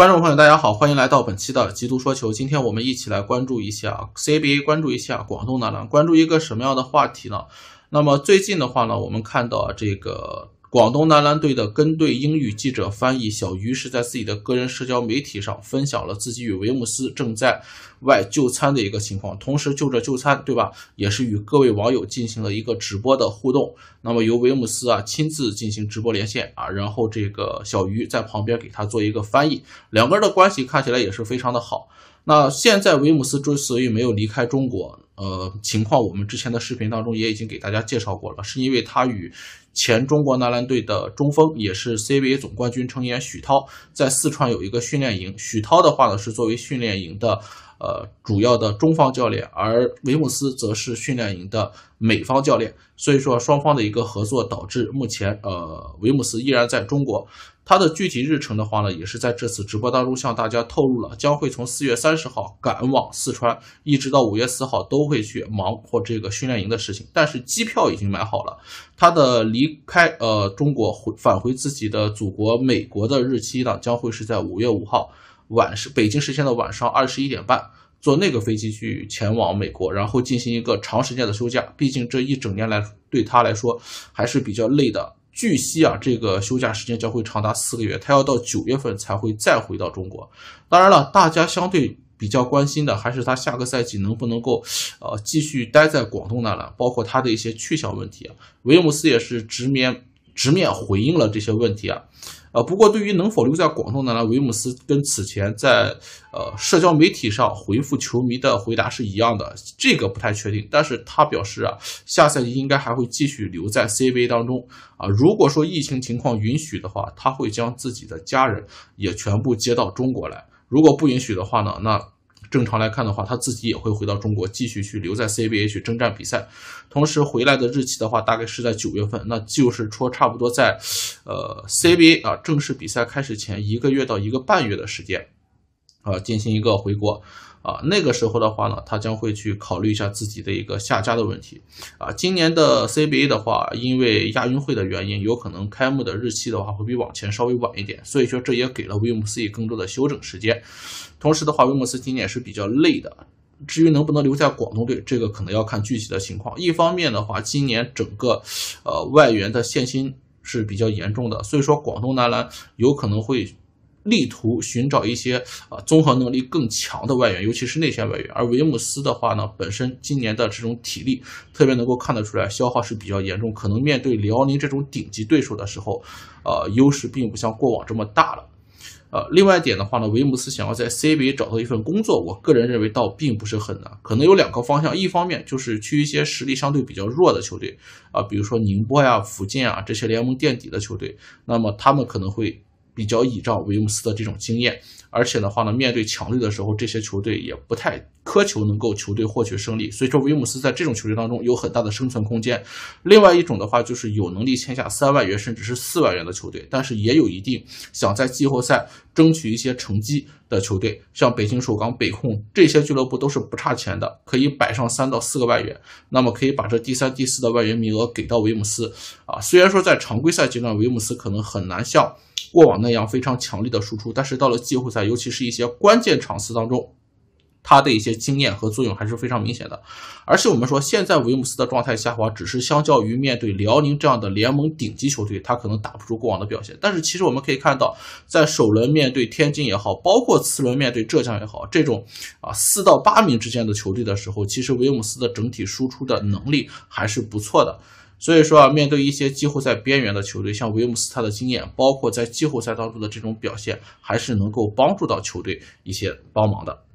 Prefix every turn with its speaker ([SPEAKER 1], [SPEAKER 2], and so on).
[SPEAKER 1] 观众朋友，大家好，欢迎来到本期的极度说球。今天我们一起来关注一下 CBA，关注一下广东男篮，关注一个什么样的话题呢？那么最近的话呢，我们看到这个。广东男篮队的跟队英语记者翻译小鱼是在自己的个人社交媒体上分享了自己与维姆斯正在外就餐的一个情况，同时就着就餐，对吧？也是与各位网友进行了一个直播的互动。那么由维姆斯啊亲自进行直播连线啊，然后这个小鱼在旁边给他做一个翻译，两个人的关系看起来也是非常的好。那现在威姆斯之所以没有离开中国，呃，情况我们之前的视频当中也已经给大家介绍过了，是因为他与前中国男篮队的中锋，也是 CBA 总冠军成员许涛，在四川有一个训练营。许涛的话呢，是作为训练营的。呃，主要的中方教练，而维姆斯则是训练营的美方教练，所以说双方的一个合作导致目前呃维姆斯依然在中国，他的具体日程的话呢，也是在这次直播当中向大家透露了，将会从四月三十号赶往四川，一直到五月四号都会去忙或这个训练营的事情，但是机票已经买好了，他的离开呃中国回返回自己的祖国美国的日期呢，将会是在五月五号。晚上，北京时间的晚上二十一点半，坐那个飞机去前往美国，然后进行一个长时间的休假。毕竟这一整年来对他来说还是比较累的。据悉啊，这个休假时间将会长达四个月，他要到九月份才会再回到中国。当然了，大家相对比较关心的还是他下个赛季能不能够，呃，继续待在广东男篮，包括他的一些去向问题啊。维姆斯也是直面直面回应了这些问题啊。呃，不过对于能否留在广东男篮，维姆斯跟此前在呃社交媒体上回复球迷的回答是一样的，这个不太确定。但是他表示啊，下赛季应该还会继续留在 CBA 当中啊。如果说疫情情况允许的话，他会将自己的家人也全部接到中国来。如果不允许的话呢，那。正常来看的话，他自己也会回到中国，继续去留在 CBA 去征战比赛。同时回来的日期的话，大概是在九月份，那就是说差不多在，呃，CBA 啊正式比赛开始前一个月到一个半月的时间。啊，进行一个回国，啊，那个时候的话呢，他将会去考虑一下自己的一个下家的问题。啊，今年的 CBA 的话，因为亚运会的原因，有可能开幕的日期的话会比往前稍微晚一点，所以说这也给了威姆斯更多的休整时间。同时的话，威姆斯今年是比较累的，至于能不能留在广东队，这个可能要看具体的情况。一方面的话，今年整个呃外援的限薪是比较严重的，所以说广东男篮有可能会。力图寻找一些啊综合能力更强的外援，尤其是内线外援。而维姆斯的话呢，本身今年的这种体力特别能够看得出来，消耗是比较严重。可能面对辽宁这种顶级对手的时候，呃，优势并不像过往这么大了。呃，另外一点的话呢，维姆斯想要在 CBA 找到一份工作，我个人认为倒并不是很难。可能有两个方向，一方面就是去一些实力相对比较弱的球队啊，比如说宁波呀、福建啊这些联盟垫底的球队，那么他们可能会。比较倚仗维姆斯的这种经验，而且的话呢，面对强队的时候，这些球队也不太苛求能够球队获取胜利，所以说维姆斯在这种球队当中有很大的生存空间。另外一种的话，就是有能力签下三万元甚至是四万元的球队，但是也有一定想在季后赛争取一些成绩的球队，像北京首钢、北控这些俱乐部都是不差钱的，可以摆上三到四个外援，那么可以把这第三、第四的外援名额给到维姆斯啊。虽然说在常规赛阶段，维姆斯可能很难像过往那样非常强力的输出，但是到了季后赛，尤其是一些关键场次当中，他的一些经验和作用还是非常明显的。而且我们说，现在维姆斯的状态下滑，只是相较于面对辽宁这样的联盟顶级球队，他可能打不出过往的表现。但是其实我们可以看到，在首轮面对天津也好，包括次轮面对浙江也好，这种啊四到八名之间的球队的时候，其实维姆斯的整体输出的能力还是不错的。所以说啊，面对一些季后赛边缘的球队，像维姆斯他的经验，包括在季后赛当中的这种表现，还是能够帮助到球队一些帮忙的。